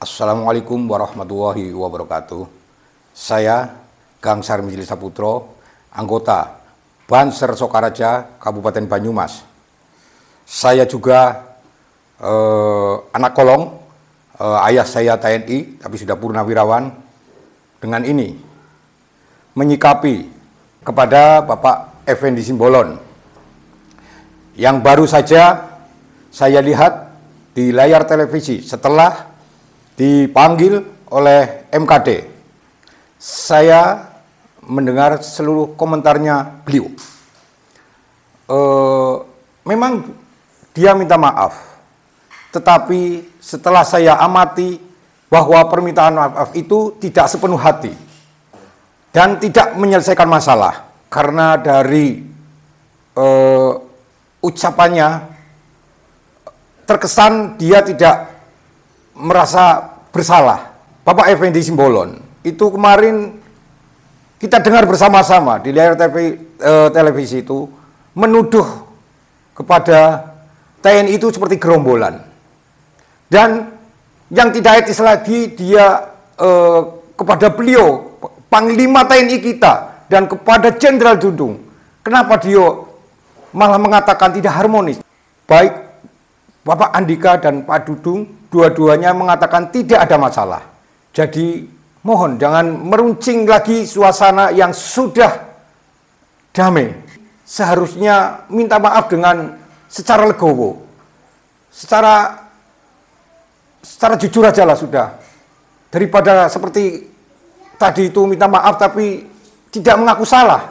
Assalamualaikum warahmatullahi wabarakatuh. Saya Gang Sarmijili Saputro, anggota Banser Sokaraja, Kabupaten Banyumas. Saya juga eh, anak kolong, eh, ayah saya TNI, tapi sudah purnawirawan. Dengan ini, menyikapi kepada Bapak Effendi Simbolon, yang baru saja saya lihat di layar televisi setelah dipanggil oleh MKD. Saya mendengar seluruh komentarnya beliau. E, memang dia minta maaf, tetapi setelah saya amati bahwa permintaan maaf itu tidak sepenuh hati dan tidak menyelesaikan masalah karena dari e, ucapannya terkesan dia tidak merasa bersalah. Bapak Effendi Simbolon itu kemarin kita dengar bersama-sama di layar TV, eh, televisi itu menuduh kepada TNI itu seperti gerombolan. Dan yang tidak etis lagi dia eh, kepada beliau Panglima TNI kita dan kepada Jenderal Dudung. Kenapa dia malah mengatakan tidak harmonis? Baik Bapak Andika dan Pak Dudung dua-duanya mengatakan tidak ada masalah. Jadi mohon jangan meruncing lagi suasana yang sudah damai. Seharusnya minta maaf dengan secara legowo. Secara secara jujur aja lah sudah. Daripada seperti tadi itu minta maaf tapi tidak mengaku salah.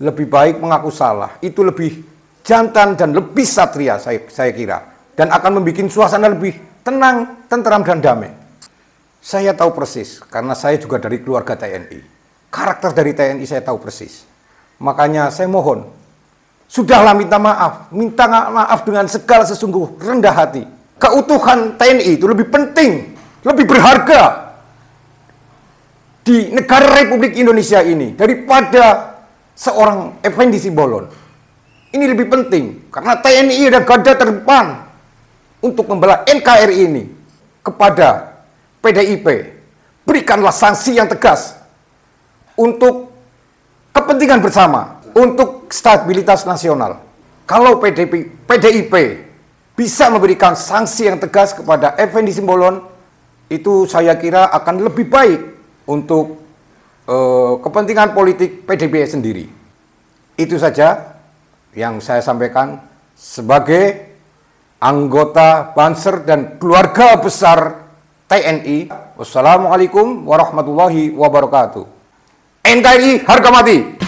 Lebih baik mengaku salah. Itu lebih jantan dan lebih satria saya, saya kira. Dan akan membuat suasana lebih tenang, tenteram, dan damai. Saya tahu persis, karena saya juga dari keluarga TNI. Karakter dari TNI saya tahu persis. Makanya saya mohon, sudahlah minta maaf. Minta maaf dengan segala sesungguh rendah hati. Keutuhan TNI itu lebih penting, lebih berharga di negara Republik Indonesia ini daripada seorang Effendi Simbolon. Ini lebih penting, karena TNI ada garda terdepan untuk membela NKRI ini kepada PDIP. Berikanlah sanksi yang tegas untuk kepentingan bersama, untuk stabilitas nasional. Kalau PDIP, PDIP bisa memberikan sanksi yang tegas kepada Effendi Simbolon, itu saya kira akan lebih baik untuk uh, kepentingan politik PDIP sendiri. Itu saja yang saya sampaikan sebagai anggota Banser dan keluarga besar TNI. Wassalamualaikum warahmatullahi wabarakatuh. NKRI harga mati.